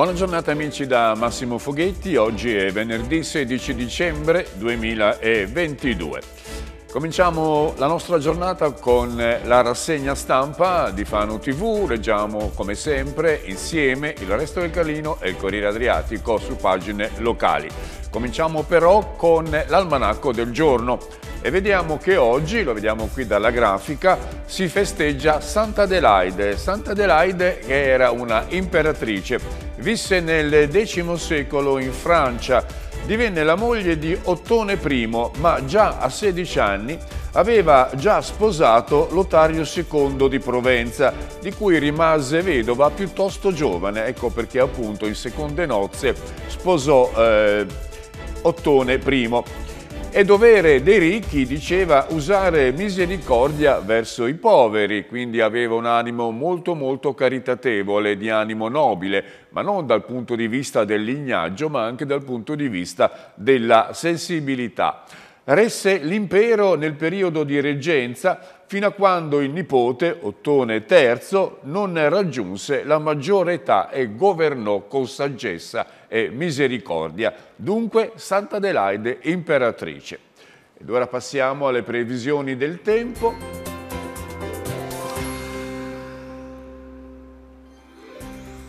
Buona giornata amici da Massimo Foghetti, oggi è venerdì 16 dicembre 2022. Cominciamo la nostra giornata con la rassegna stampa di Fano TV, leggiamo come sempre insieme il resto del Calino e il Corriere Adriatico su pagine locali. Cominciamo però con l'almanacco del giorno e vediamo che oggi, lo vediamo qui dalla grafica, si festeggia Santa Adelaide. Santa Adelaide che era una imperatrice, visse nel X secolo in Francia, divenne la moglie di Ottone I, ma già a 16 anni aveva già sposato Lotario II di Provenza, di cui rimase vedova piuttosto giovane, ecco perché appunto in seconde nozze sposò eh, Ottone I. È dovere dei ricchi, diceva, usare misericordia verso i poveri, quindi aveva un animo molto molto caritatevole, di animo nobile, ma non dal punto di vista del lignaggio, ma anche dal punto di vista della sensibilità. Resse l'impero nel periodo di reggenza fino a quando il nipote, Ottone III, non raggiunse la maggiore età e governò con saggezza e misericordia, dunque Santa Adelaide imperatrice. Ed ora passiamo alle previsioni del tempo.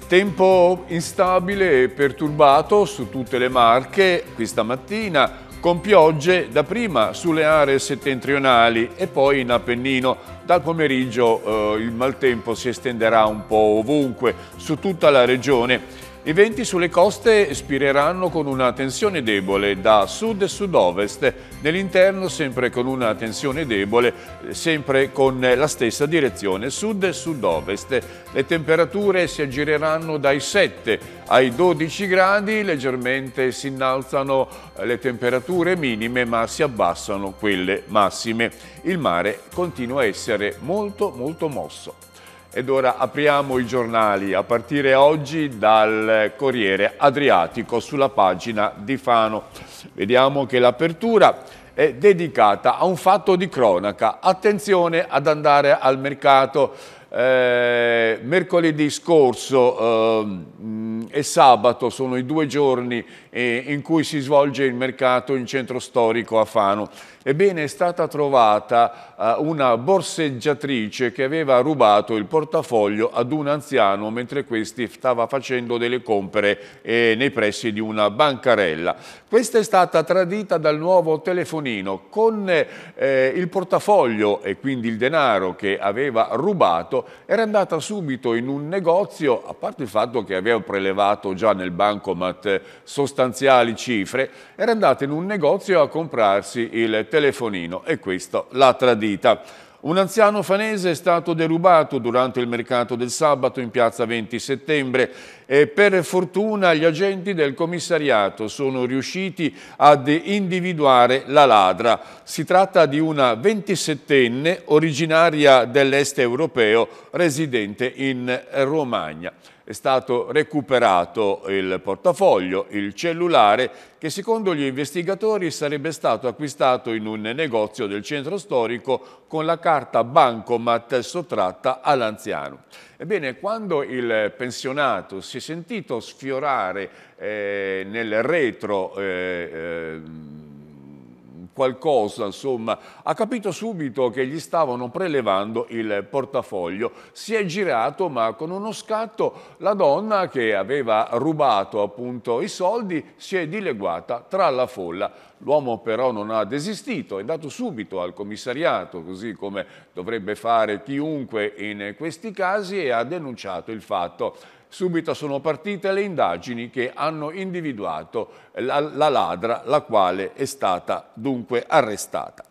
Tempo instabile e perturbato su tutte le marche questa mattina, con piogge dapprima sulle aree settentrionali e poi in Appennino. Dal pomeriggio eh, il maltempo si estenderà un po' ovunque su tutta la regione i venti sulle coste spireranno con una tensione debole da sud e sud-ovest, nell'interno sempre con una tensione debole, sempre con la stessa direzione sud e sud-ovest. Le temperature si aggireranno dai 7 ai 12 gradi, leggermente si innalzano le temperature minime ma si abbassano quelle massime. Il mare continua a essere molto molto mosso. Ed ora apriamo i giornali a partire oggi dal Corriere Adriatico sulla pagina di Fano. Vediamo che l'apertura è dedicata a un fatto di cronaca. Attenzione ad andare al mercato eh, mercoledì scorso eh, e sabato sono i due giorni eh, in cui si svolge il mercato in centro storico a Fano. Ebbene è stata trovata eh, una borseggiatrice che aveva rubato il portafoglio ad un anziano mentre questi stava facendo delle compere eh, nei pressi di una bancarella. Questa è stata tradita dal nuovo telefonino con eh, il portafoglio e quindi il denaro che aveva rubato era andata subito in un negozio, a parte il fatto che aveva prelevato già nel bancomat sostanziali cifre, era andata in un negozio a comprarsi il telefonino e questo l'ha tradita. Un anziano fanese è stato derubato durante il mercato del sabato in piazza 20 settembre e per fortuna gli agenti del commissariato sono riusciti ad individuare la ladra. Si tratta di una 27enne originaria dell'est europeo residente in Romagna è stato recuperato il portafoglio, il cellulare, che secondo gli investigatori sarebbe stato acquistato in un negozio del centro storico con la carta Bancomat sottratta all'anziano. Ebbene, quando il pensionato si è sentito sfiorare eh, nel retro eh, eh, qualcosa, insomma, ha capito subito che gli stavano prelevando il portafoglio. Si è girato, ma con uno scatto la donna che aveva rubato appunto i soldi si è dileguata tra la folla. L'uomo però non ha desistito, è andato subito al commissariato, così come dovrebbe fare chiunque in questi casi, e ha denunciato il fatto. Subito sono partite le indagini che hanno individuato la, la ladra, la quale è stata dunque arrestata.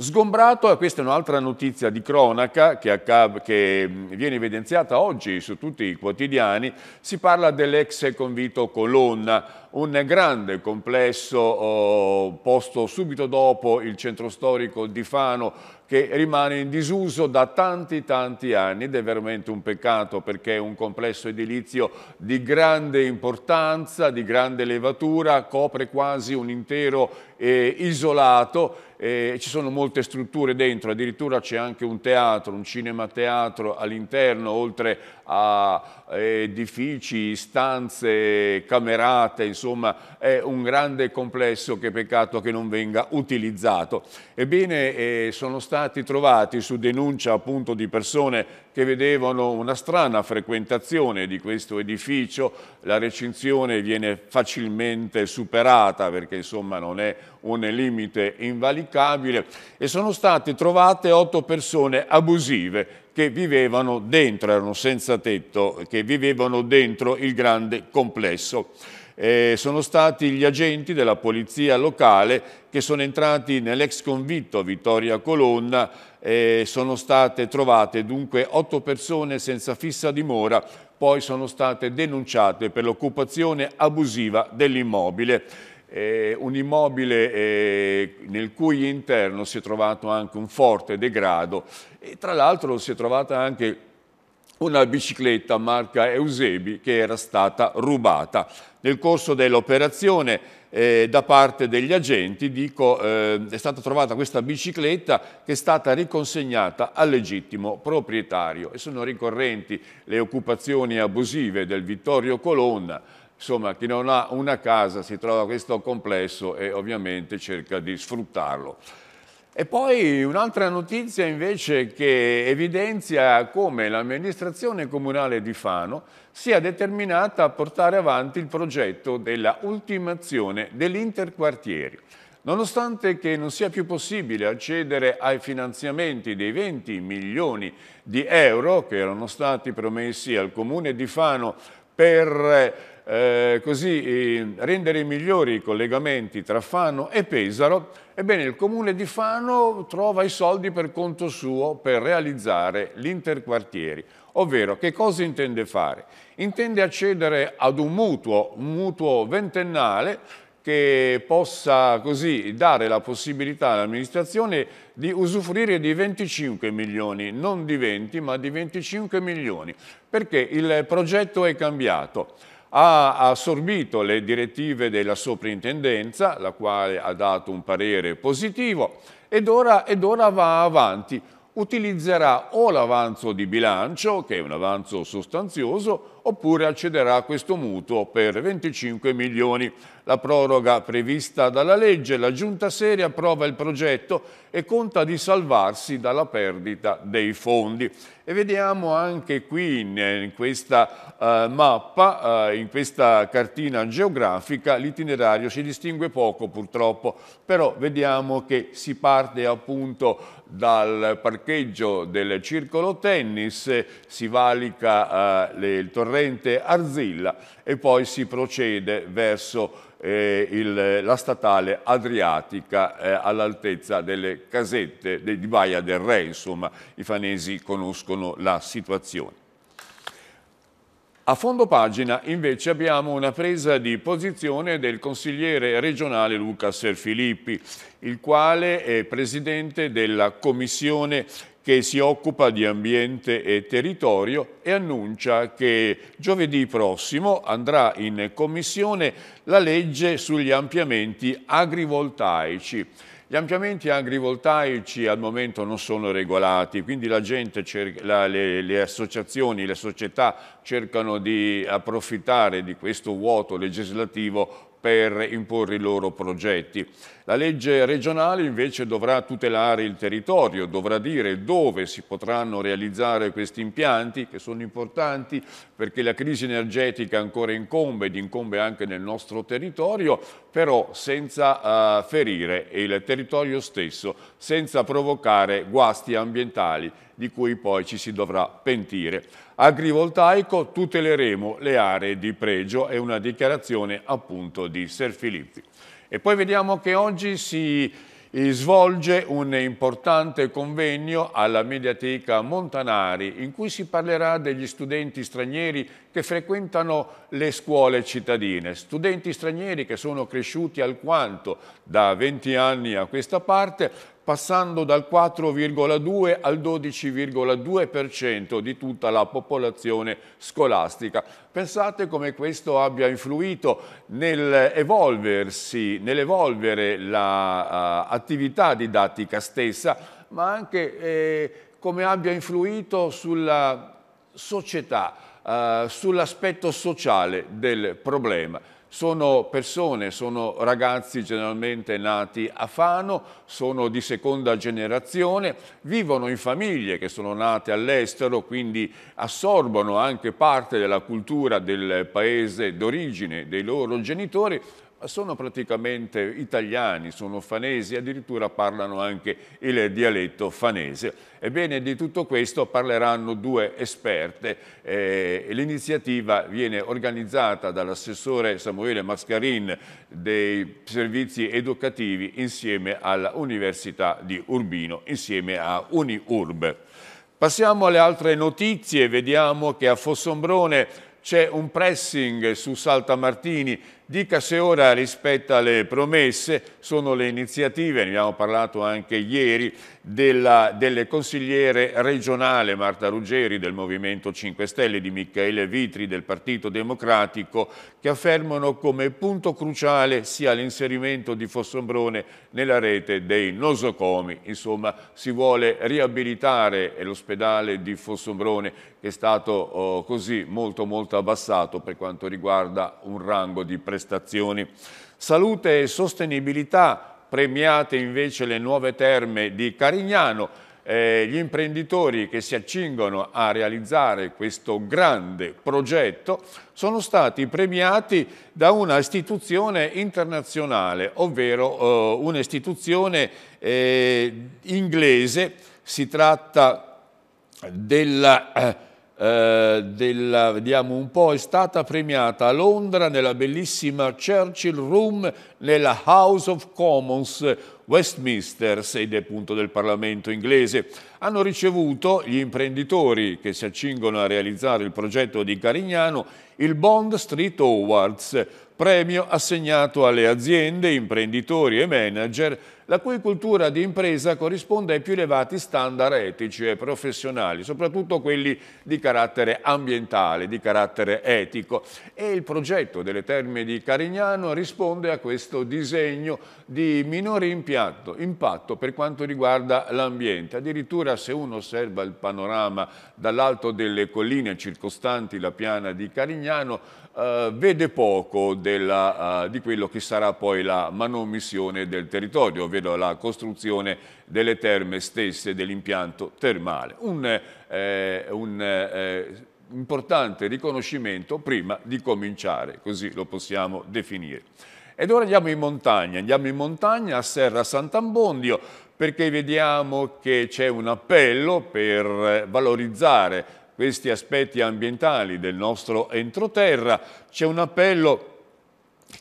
Sgombrato, e questa è un'altra notizia di cronaca che, accab, che, mm, viene evidenziata oggi su tutti i quotidiani, si parla dell'ex convito Colonna, un grande complesso oh, posto subito dopo il centro storico di Fano che rimane in disuso da tanti tanti anni ed è veramente un peccato perché è un complesso edilizio di grande importanza, di grande levatura, copre quasi un intero eh, isolato eh, ci sono molte strutture dentro, addirittura c'è anche un teatro, un cinema teatro all'interno, oltre a eh, edifici, stanze, camerate, insomma è un grande complesso che peccato che non venga utilizzato. Ebbene eh, sono stati trovati su denuncia appunto di persone che vedevano una strana frequentazione di questo edificio, la recinzione viene facilmente superata perché insomma non è un limite invalicabile e sono state trovate otto persone abusive che vivevano dentro, erano senza tetto, che vivevano dentro il grande complesso. Eh, sono stati gli agenti della polizia locale che sono entrati nell'ex convitto Vittoria Colonna, eh, sono state trovate dunque otto persone senza fissa dimora, poi sono state denunciate per l'occupazione abusiva dell'immobile eh, un immobile eh, nel cui interno si è trovato anche un forte degrado e tra l'altro si è trovata anche una bicicletta marca Eusebi che era stata rubata. Nel corso dell'operazione eh, da parte degli agenti, dico, eh, è stata trovata questa bicicletta che è stata riconsegnata al legittimo proprietario e sono ricorrenti le occupazioni abusive del Vittorio Colonna insomma chi non ha una casa si trova a questo complesso e ovviamente cerca di sfruttarlo. E poi un'altra notizia invece che evidenzia come l'amministrazione comunale di Fano sia determinata a portare avanti il progetto della ultimazione dell'interquartieri. Nonostante che non sia più possibile accedere ai finanziamenti dei 20 milioni di euro che erano stati promessi al comune di Fano per eh, così eh, rendere migliori i collegamenti tra Fano e Pesaro, ebbene il comune di Fano trova i soldi per conto suo per realizzare l'interquartieri. Ovvero, che cosa intende fare? Intende accedere ad un mutuo, un mutuo ventennale che possa così dare la possibilità all'amministrazione di usufruire di 25 milioni, non di 20 ma di 25 milioni, perché il progetto è cambiato. Ha assorbito le direttive della soprintendenza, la quale ha dato un parere positivo, ed ora, ed ora va avanti. Utilizzerà o l'avanzo di bilancio, che è un avanzo sostanzioso, oppure accederà a questo mutuo per 25 milioni. La proroga prevista dalla legge, la Giunta Seria approva il progetto e conta di salvarsi dalla perdita dei fondi. E vediamo anche qui in, in questa eh, mappa, eh, in questa cartina geografica, l'itinerario si distingue poco purtroppo, però vediamo che si parte appunto dal parcheggio del circolo tennis, si valica eh, le, il torneo corrente Arzilla e poi si procede verso eh, il, la statale adriatica eh, all'altezza delle casette di Baia del Re, insomma i fanesi conoscono la situazione. A fondo pagina invece abbiamo una presa di posizione del consigliere regionale Luca Serfilippi, il quale è presidente della commissione che si occupa di ambiente e territorio e annuncia che giovedì prossimo andrà in commissione la legge sugli ampliamenti agrivoltaici. Gli ampliamenti agrivoltaici al momento non sono regolati, quindi la gente, la, le, le, associazioni, le società cercano di approfittare di questo vuoto legislativo per imporre i loro progetti. La legge regionale invece dovrà tutelare il territorio, dovrà dire dove si potranno realizzare questi impianti che sono importanti perché la crisi energetica ancora incombe ed incombe anche nel nostro territorio, però senza uh, ferire il territorio stesso, senza provocare guasti ambientali di cui poi ci si dovrà pentire agrivoltaico tuteleremo le aree di pregio, è una dichiarazione appunto di Ser Serfilippi. E poi vediamo che oggi si eh, svolge un importante convegno alla Mediateca Montanari in cui si parlerà degli studenti stranieri che frequentano le scuole cittadine, studenti stranieri che sono cresciuti alquanto da 20 anni a questa parte, passando dal 4,2 al 12,2% di tutta la popolazione scolastica. Pensate come questo abbia influito nell'evolversi, nell'evolvere l'attività eh, uh, didattica stessa, ma anche eh, come abbia influito sulla società, eh, sull'aspetto sociale del problema. Sono persone, sono ragazzi generalmente nati a Fano, sono di seconda generazione, vivono in famiglie che sono nate all'estero, quindi assorbono anche parte della cultura del paese d'origine dei loro genitori, sono praticamente italiani, sono fanesi, addirittura parlano anche il dialetto fanese. Ebbene, di tutto questo parleranno due esperte. Eh, L'iniziativa viene organizzata dall'assessore Samuele Mascarin dei servizi educativi insieme all'Università di Urbino, insieme a Uniurb. Passiamo alle altre notizie, vediamo che a Fossombrone c'è un pressing su Saltamartini Dica se ora rispetta le promesse, sono le iniziative, ne abbiamo parlato anche ieri, della, delle consigliere regionale Marta Ruggeri del Movimento 5 Stelle, di Michele Vitri del Partito Democratico, che affermano come punto cruciale sia l'inserimento di Fossombrone nella rete dei nosocomi. Insomma, si vuole riabilitare l'ospedale di Fossombrone che è stato oh, così molto molto abbassato per quanto riguarda un rango di prestazione prestazioni. Salute e sostenibilità, premiate invece le nuove terme di Carignano, eh, gli imprenditori che si accingono a realizzare questo grande progetto sono stati premiati da una istituzione internazionale, ovvero eh, un'istituzione eh, inglese, si tratta della eh, eh, della, vediamo un po', è stata premiata a Londra nella bellissima Churchill Room nella House of Commons, Westminster, sede appunto del Parlamento inglese. Hanno ricevuto gli imprenditori che si accingono a realizzare il progetto di Carignano il Bond Street Awards, premio assegnato alle aziende, imprenditori e manager la cui cultura di impresa corrisponde ai più elevati standard etici e professionali, soprattutto quelli di carattere ambientale, di carattere etico. E il progetto delle terme di Carignano risponde a questo disegno di minore impianto, impatto per quanto riguarda l'ambiente. Addirittura se uno osserva il panorama dall'alto delle colline circostanti la piana di Carignano, eh, vede poco della, eh, di quello che sarà poi la manomissione del territorio, credo, la costruzione delle terme stesse dell'impianto termale. Un, eh, un eh, importante riconoscimento prima di cominciare, così lo possiamo definire. Ed ora andiamo in montagna, andiamo in montagna a Serra Sant'Ambondio perché vediamo che c'è un appello per valorizzare questi aspetti ambientali del nostro entroterra, c'è un appello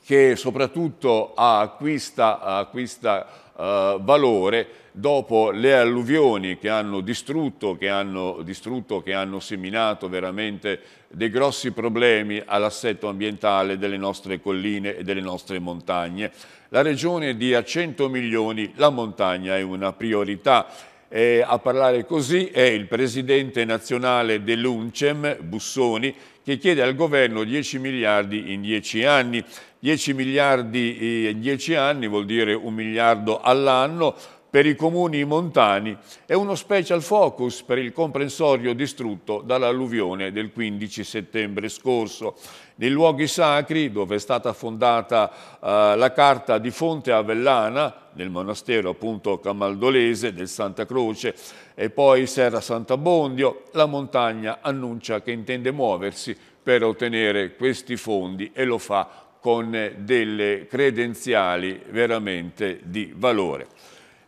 che soprattutto acquista, acquista eh, valore dopo le alluvioni che hanno distrutto, che hanno, distrutto, che hanno seminato veramente dei grossi problemi all'assetto ambientale delle nostre colline e delle nostre montagne. La regione di a 100 milioni, la montagna è una priorità. E a parlare così è il presidente nazionale dell'UNCEM, Bussoni, che chiede al governo 10 miliardi in 10 anni. 10 miliardi in 10 anni vuol dire un miliardo all'anno, per i comuni montani e uno special focus per il comprensorio distrutto dall'alluvione del 15 settembre scorso. Nei luoghi sacri, dove è stata fondata eh, la carta di Fonte Avellana, nel monastero appunto camaldolese del Santa Croce, e poi Serra Sant'Abbondio, la montagna annuncia che intende muoversi per ottenere questi fondi e lo fa con delle credenziali veramente di valore.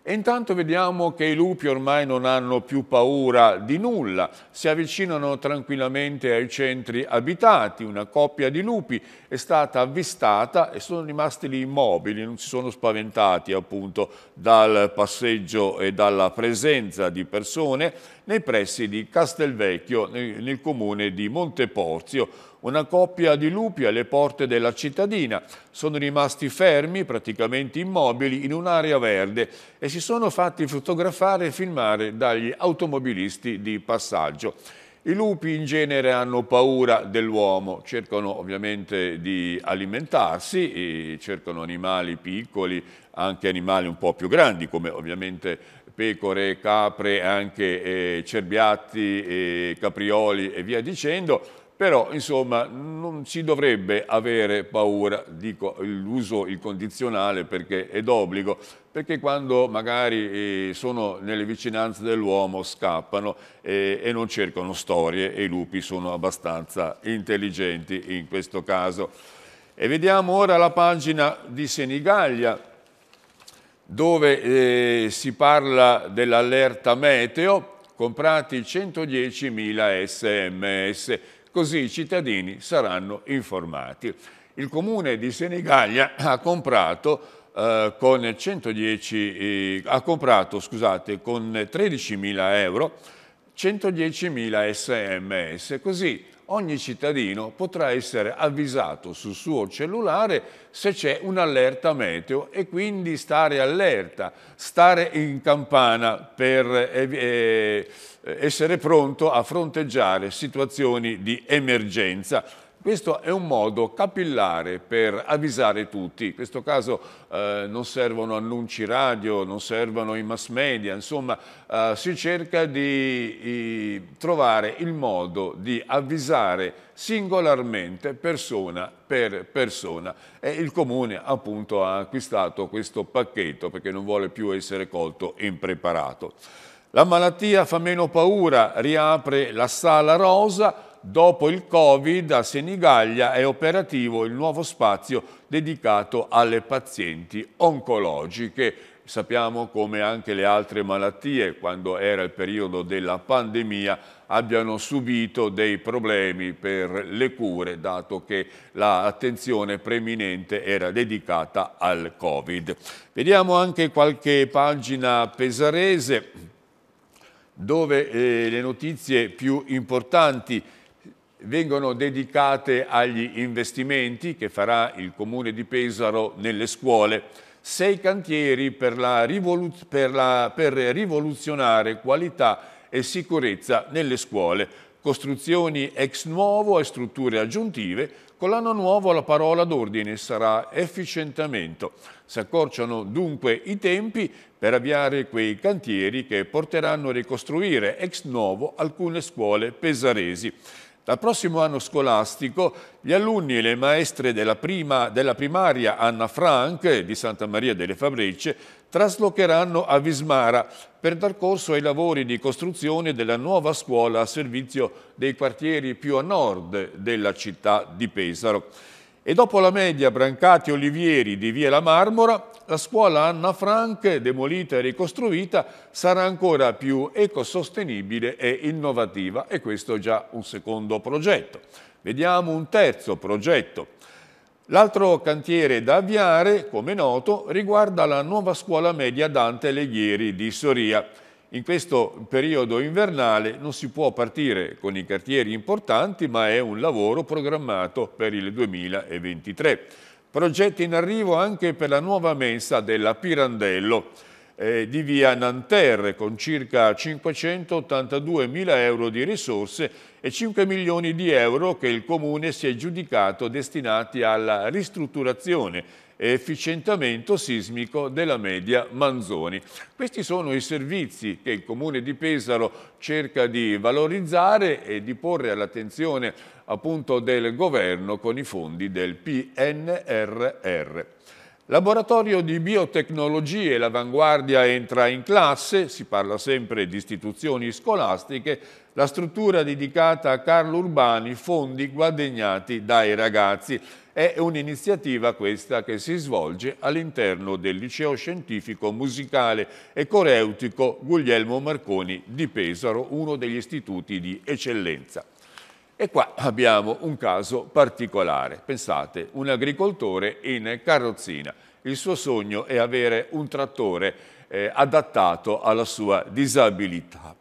E intanto vediamo che i lupi ormai non hanno più paura di nulla, si avvicinano tranquillamente ai centri abitati. Una coppia di lupi è stata avvistata e sono rimasti lì immobili, non si sono spaventati appunto dal passeggio e dalla presenza di persone nei pressi di Castelvecchio, nel comune di Monteporzio, una coppia di lupi alle porte della cittadina sono rimasti fermi, praticamente immobili, in un'area verde e si sono fatti fotografare e filmare dagli automobilisti di passaggio. I lupi in genere hanno paura dell'uomo, cercano ovviamente di alimentarsi, cercano animali piccoli, anche animali un po' più grandi come ovviamente pecore, capre, anche eh, cerbiatti, eh, caprioli e via dicendo però insomma non si dovrebbe avere paura, dico l'uso il condizionale perché è d'obbligo, perché quando magari eh, sono nelle vicinanze dell'uomo scappano e, eh, e non cercano storie e i lupi sono abbastanza intelligenti in questo caso. E vediamo ora la pagina di Senigallia dove eh, si parla dell'allerta meteo comprati 110.000 sms così i cittadini saranno informati. Il comune di Senigallia ha comprato eh, con, 110, ha comprato scusate, con 13.000 euro 110.000 sms, così ogni cittadino potrà essere avvisato sul suo cellulare se c'è un'allerta meteo e quindi stare allerta, stare in campana per eh, eh essere pronto a fronteggiare situazioni di emergenza questo è un modo capillare per avvisare tutti, in questo caso eh, non servono annunci radio, non servono i mass media, insomma eh, si cerca di, di trovare il modo di avvisare singolarmente persona per persona e il Comune appunto ha acquistato questo pacchetto perché non vuole più essere colto impreparato. La malattia fa meno paura, riapre la sala rosa, dopo il Covid a Senigallia è operativo il nuovo spazio dedicato alle pazienti oncologiche. Sappiamo come anche le altre malattie, quando era il periodo della pandemia, abbiano subito dei problemi per le cure, dato che l'attenzione preminente era dedicata al Covid. Vediamo anche qualche pagina pesarese dove eh, le notizie più importanti vengono dedicate agli investimenti che farà il Comune di Pesaro nelle scuole, sei cantieri per, rivoluz per, la, per rivoluzionare qualità e sicurezza nelle scuole, costruzioni ex nuovo e strutture aggiuntive, con l'anno nuovo la parola d'ordine sarà efficientamento. Si accorciano dunque i tempi per avviare quei cantieri che porteranno a ricostruire ex novo alcune scuole pesaresi. Dal prossimo anno scolastico gli alunni e le maestre della, prima, della primaria Anna Frank di Santa Maria delle Fabbrice traslocheranno a Vismara per dar corso ai lavori di costruzione della nuova scuola a servizio dei quartieri più a nord della città di Pesaro. E dopo la media Brancati Olivieri di Via la Marmora, la scuola Anna Frank, demolita e ricostruita, sarà ancora più ecosostenibile e innovativa e questo è già un secondo progetto. Vediamo un terzo progetto. L'altro cantiere da avviare, come noto, riguarda la nuova scuola media Dante Leghieri di Soria. In questo periodo invernale non si può partire con i cantieri importanti, ma è un lavoro programmato per il 2023. Progetti in arrivo anche per la nuova mensa della Pirandello eh, di via Nanterre con circa 582 mila euro di risorse e 5 milioni di euro che il Comune si è giudicato destinati alla ristrutturazione e efficientamento sismico della media Manzoni. Questi sono i servizi che il Comune di Pesaro cerca di valorizzare e di porre all'attenzione appunto del governo con i fondi del PNRR. Laboratorio di biotecnologie, l'avanguardia entra in classe, si parla sempre di istituzioni scolastiche, la struttura dedicata a Carlo Urbani, fondi guadagnati dai ragazzi. È un'iniziativa questa che si svolge all'interno del liceo scientifico musicale e coreutico Guglielmo Marconi di Pesaro, uno degli istituti di eccellenza. E qua abbiamo un caso particolare. Pensate, un agricoltore in carrozzina. Il suo sogno è avere un trattore eh, adattato alla sua disabilità.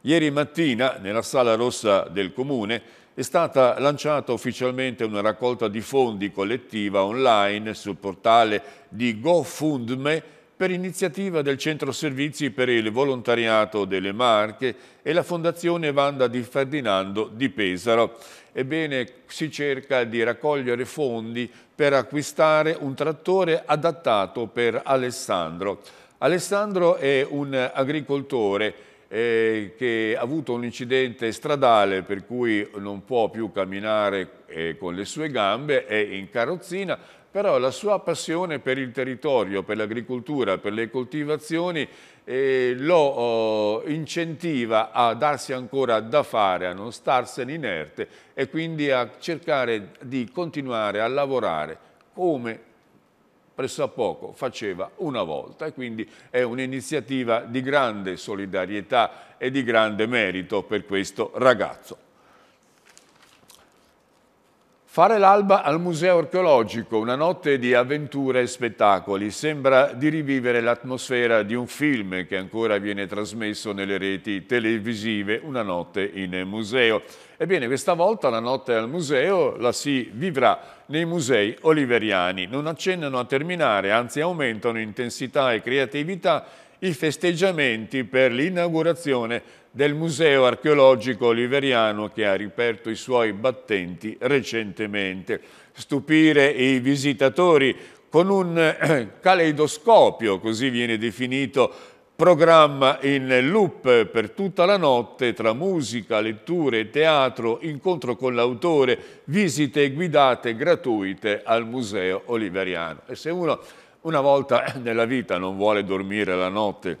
Ieri mattina, nella sala rossa del comune, è stata lanciata ufficialmente una raccolta di fondi collettiva online sul portale di GoFundMe per iniziativa del Centro Servizi per il Volontariato delle Marche e la Fondazione Vanda di Ferdinando di Pesaro. Ebbene, si cerca di raccogliere fondi per acquistare un trattore adattato per Alessandro. Alessandro è un agricoltore eh, che ha avuto un incidente stradale per cui non può più camminare eh, con le sue gambe, è in carrozzina, però la sua passione per il territorio, per l'agricoltura, per le coltivazioni eh, lo oh, incentiva a darsi ancora da fare, a non starsene inerte e quindi a cercare di continuare a lavorare come poco, faceva una volta e quindi è un'iniziativa di grande solidarietà e di grande merito per questo ragazzo. Fare l'alba al Museo Archeologico, una notte di avventure e spettacoli, sembra di rivivere l'atmosfera di un film che ancora viene trasmesso nelle reti televisive, Una notte in museo. Ebbene, questa volta la notte al museo la si vivrà nei musei oliveriani. Non accennano a terminare, anzi aumentano intensità e creatività i festeggiamenti per l'inaugurazione del Museo archeologico oliveriano che ha riperto i suoi battenti recentemente. Stupire i visitatori con un eh, caleidoscopio, così viene definito, programma in loop per tutta la notte tra musica, letture, teatro, incontro con l'autore, visite guidate gratuite al Museo Oliveriano. E se uno una volta nella vita non vuole dormire la notte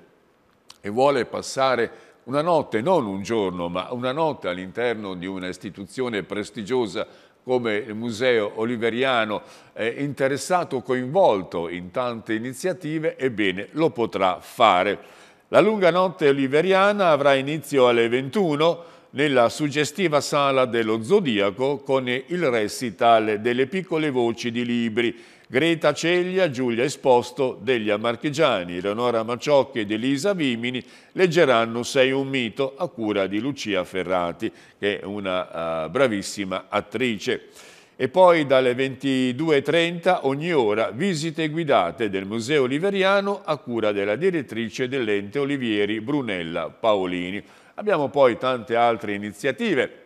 e vuole passare una notte, non un giorno, ma una notte all'interno di un'istituzione prestigiosa come il Museo Oliveriano eh, interessato, coinvolto in tante iniziative, ebbene lo potrà fare. La lunga notte oliveriana avrà inizio alle 21 nella suggestiva sala dello Zodiaco con il recital delle piccole voci di libri Greta Ceglia, Giulia Esposto, Deglia Marchigiani, Leonora Maciocchi ed Elisa Vimini leggeranno Sei un mito a cura di Lucia Ferrati, che è una uh, bravissima attrice. E poi dalle 22.30 ogni ora visite guidate del Museo Oliveriano a cura della direttrice dell'ente Olivieri Brunella Paolini. Abbiamo poi tante altre iniziative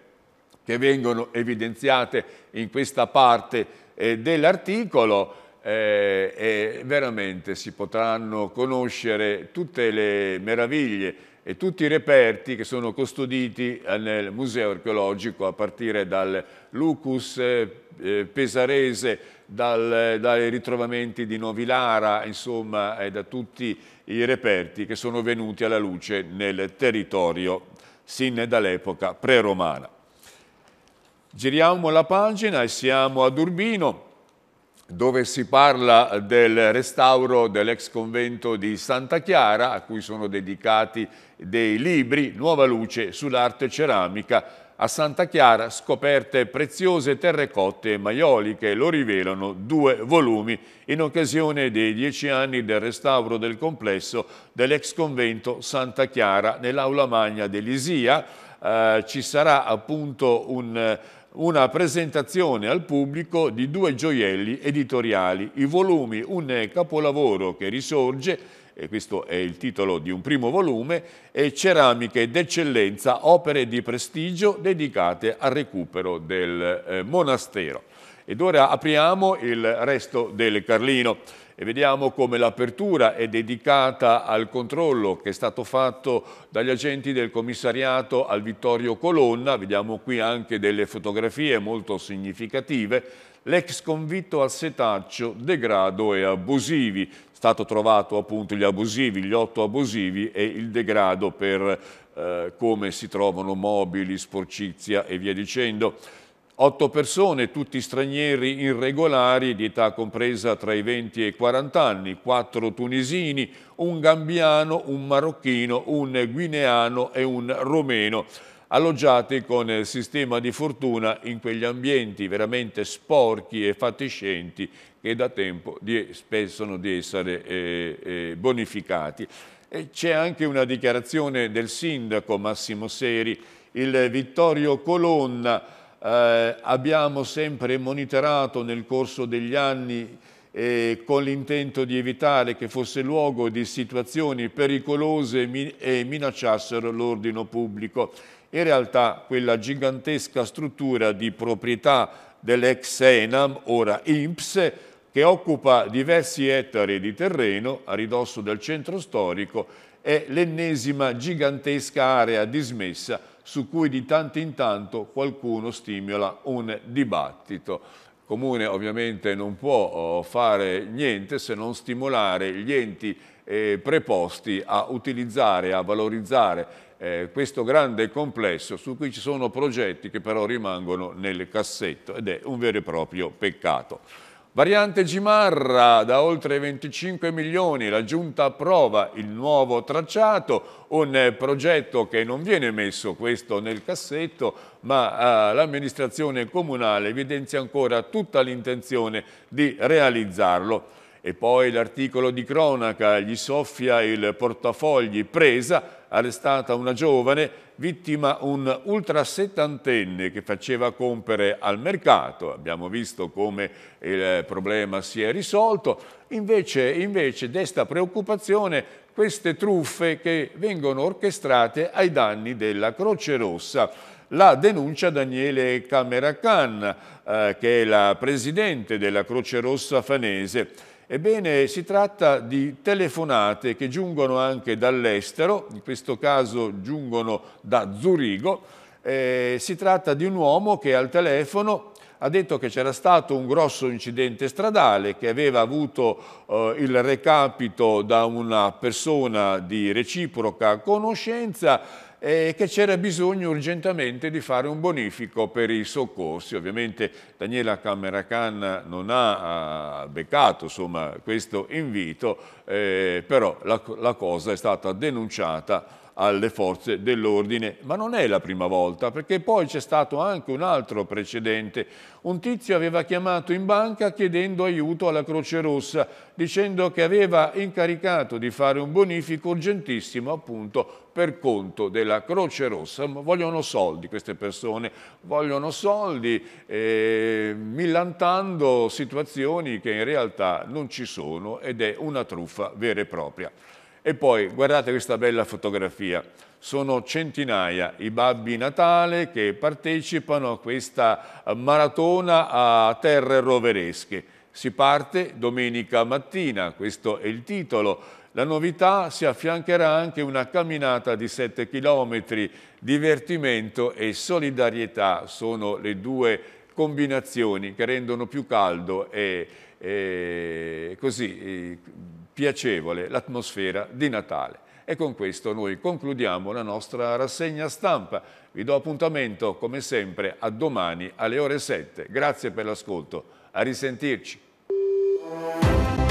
che vengono evidenziate in questa parte eh, dell'articolo eh, e veramente si potranno conoscere tutte le meraviglie e tutti i reperti che sono custoditi nel museo archeologico a partire dal Lucus eh, pesarese, dal, dai ritrovamenti di Novilara, insomma eh, da tutti i reperti che sono venuti alla luce nel territorio sin dall'epoca preromana. Giriamo la pagina e siamo ad Urbino, dove si parla del restauro dell'ex convento di Santa Chiara, a cui sono dedicati dei libri, Nuova luce sull'arte ceramica, a Santa Chiara scoperte preziose terrecotte e maioliche, lo rivelano due volumi in occasione dei dieci anni del restauro del complesso dell'ex convento Santa Chiara nell'aula magna dell'Isia. Eh, ci sarà appunto un una presentazione al pubblico di due gioielli editoriali, i volumi Un capolavoro che risorge, e questo è il titolo di un primo volume, e Ceramiche d'eccellenza, opere di prestigio dedicate al recupero del eh, monastero. Ed ora apriamo il resto del Carlino e vediamo come l'apertura è dedicata al controllo che è stato fatto dagli agenti del commissariato al Vittorio Colonna, vediamo qui anche delle fotografie molto significative, l'ex convitto al setaccio, degrado e abusivi, stato trovato appunto gli abusivi, gli otto abusivi e il degrado per eh, come si trovano mobili, sporcizia e via dicendo. Otto persone, tutti stranieri irregolari di età compresa tra i 20 e i 40 anni, quattro tunisini, un gambiano, un marocchino, un guineano e un romeno, alloggiati con il sistema di fortuna in quegli ambienti veramente sporchi e fatiscenti che da tempo pensano di essere eh, eh, bonificati. C'è anche una dichiarazione del sindaco Massimo Seri, il Vittorio Colonna, eh, abbiamo sempre monitorato nel corso degli anni eh, con l'intento di evitare che fosse luogo di situazioni pericolose e minacciassero l'ordine pubblico. In realtà quella gigantesca struttura di proprietà dell'ex Enam, ora IMPS, che occupa diversi ettari di terreno a ridosso del centro storico, è l'ennesima gigantesca area dismessa su cui di tanto in tanto qualcuno stimola un dibattito. Il Comune ovviamente non può oh, fare niente se non stimolare gli enti eh, preposti a utilizzare, a valorizzare eh, questo grande complesso su cui ci sono progetti che però rimangono nel cassetto ed è un vero e proprio peccato. Variante Gimarra, da oltre 25 milioni, la Giunta approva il nuovo tracciato, un progetto che non viene messo questo nel cassetto, ma eh, l'amministrazione comunale evidenzia ancora tutta l'intenzione di realizzarlo. E poi l'articolo di cronaca gli soffia il portafogli presa arrestata una giovane, vittima un ultrasettantenne che faceva compere al mercato. Abbiamo visto come il problema si è risolto. Invece, invece desta preoccupazione queste truffe che vengono orchestrate ai danni della Croce Rossa. La denuncia Daniele Cameracan, eh, che è la presidente della Croce Rossa fanese. Ebbene, si tratta di telefonate che giungono anche dall'estero, in questo caso giungono da Zurigo. Eh, si tratta di un uomo che al telefono ha detto che c'era stato un grosso incidente stradale che aveva avuto eh, il recapito da una persona di reciproca conoscenza e che c'era bisogno urgentemente di fare un bonifico per i soccorsi. Ovviamente Daniela Cameracan non ha beccato insomma, questo invito, eh, però la, la cosa è stata denunciata alle forze dell'ordine, ma non è la prima volta, perché poi c'è stato anche un altro precedente. Un tizio aveva chiamato in banca chiedendo aiuto alla Croce Rossa, dicendo che aveva incaricato di fare un bonifico urgentissimo appunto per conto della Croce Rossa. Vogliono soldi queste persone, vogliono soldi eh, millantando situazioni che in realtà non ci sono ed è una truffa vera e propria. E poi guardate questa bella fotografia, sono centinaia i babbi natale che partecipano a questa maratona a terre roveresche. Si parte domenica mattina, questo è il titolo. La novità si affiancherà anche una camminata di 7 km, divertimento e solidarietà sono le due combinazioni che rendono più caldo e eh, così piacevole l'atmosfera di Natale. E con questo noi concludiamo la nostra rassegna stampa. Vi do appuntamento, come sempre, a domani alle ore 7. Grazie per l'ascolto. A risentirci.